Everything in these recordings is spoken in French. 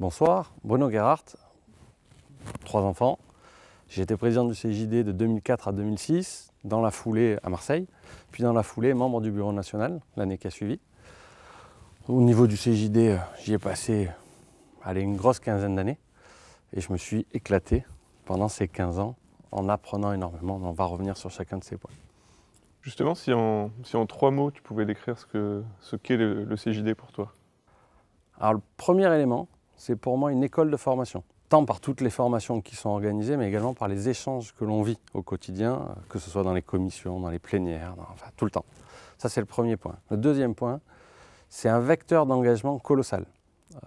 Bonsoir, Bruno Gerhardt, trois enfants. J'ai été président du CJD de 2004 à 2006, dans la foulée à Marseille, puis dans la foulée membre du bureau national l'année qui a suivi. Au niveau du CJD, euh, j'y ai passé une grosse quinzaine d'années et je me suis éclaté pendant ces 15 ans en apprenant énormément. On va revenir sur chacun de ces points. Justement, si en, trois mots, tu pouvais décrire ce qu'est le, CJD pour toi Alors, le premier élément, c'est pour moi une école de formation. Tant par toutes les formations qui sont organisées, mais également par les échanges que l'on vit au quotidien, euh, que ce soit dans les commissions, dans les plénières, enfin tout le temps. Ça, c'est le premier point. Le deuxième point, c'est un vecteur d'engagement colossal.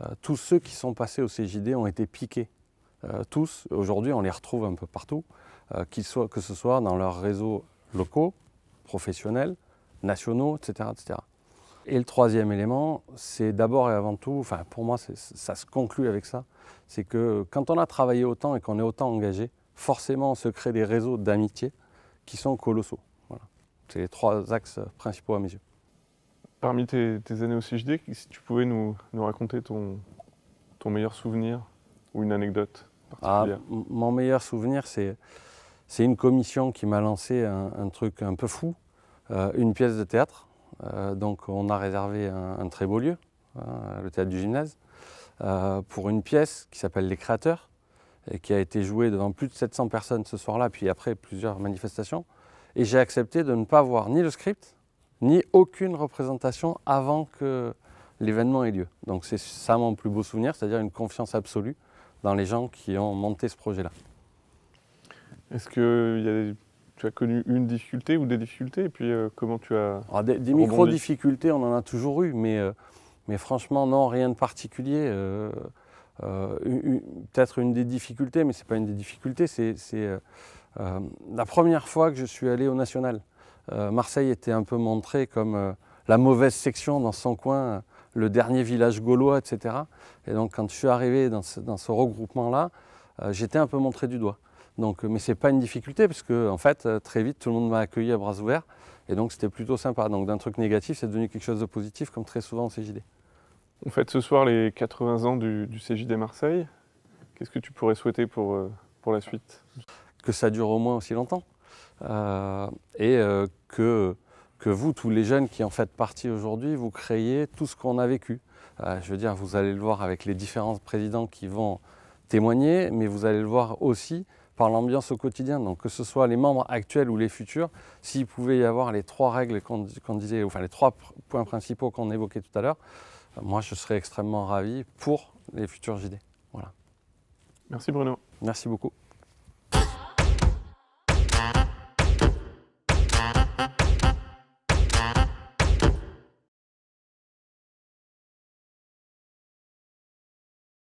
Euh, tous ceux qui sont passés au CJD ont été piqués. Euh, tous, aujourd'hui, on les retrouve un peu partout, que ce soit dans leurs réseaux locaux, professionnels, nationaux, etc. etc. Et le troisième élément, c'est d'abord et avant tout, enfin pour moi ça se conclut avec ça, c'est que quand on a travaillé autant et qu'on est autant engagé, forcément on se crée des réseaux d'amitié qui sont colossaux. Voilà. C'est les trois axes principaux à mes yeux. Parmi tes, années au CJD, si tu pouvais nous, raconter ton, ton meilleur souvenir ou une anecdote ah, particulière ah, Mon meilleur souvenir, c'est c'est une commission qui m'a lancé un, truc un peu fou, euh, une pièce de théâtre. Euh, donc on a réservé un, très beau lieu, euh, le théâtre du gymnase, pour une pièce qui s'appelle Les Créateurs, et qui a été jouée devant plus de 700 personnes ce soir-là, puis après plusieurs manifestations. Et j'ai accepté de ne pas voir ni le script, ni aucune représentation avant que l'événement ait lieu. Donc c'est ça mon plus beau souvenir, c'est-à-dire une confiance absolue dans les gens qui ont monté ce projet-là. Est-ce que tu as connu une difficulté ou des difficultés Et puis euh, comment tu as. Ah, des, micro-difficultés, on en a toujours eu, mais, euh, franchement, non, rien de particulier. Euh, peut-être une des difficultés, mais ce n'est pas une des difficultés, c'est la première fois que je suis allé au National. Marseille était un peu montré comme la mauvaise section dans son coin, le dernier village gaulois, etc. Et donc quand je suis arrivé dans ce regroupement-là, j'étais un peu montré du doigt. Donc, euh, mais ce n'est pas une difficulté parce que en fait, euh, très vite, tout le monde m'a accueilli à bras ouverts. Et donc c'était plutôt sympa. Donc d'un truc négatif, c'est devenu quelque chose de positif, comme très souvent au CJD. On fête ce soir les 80 ans du, CJD Marseille. Qu'est-ce que tu pourrais souhaiter pour, euh, pour la suite Que ça dure au moins aussi longtemps. et que, que vous, tous les jeunes qui en faites partie aujourd'hui, vous créez tout ce qu'on a vécu. je veux dire, vous allez le voir avec les différents présidents qui vont témoigner, mais vous allez le voir aussi par l'ambiance au quotidien. Donc que ce soit les membres actuels ou les futurs, s'il pouvait y avoir les trois règles qu'on disait, enfin les trois points principaux qu'on évoquait tout à l'heure, euh, moi je serais extrêmement ravi pour les futurs JD. Voilà. Merci Bruno. Merci beaucoup.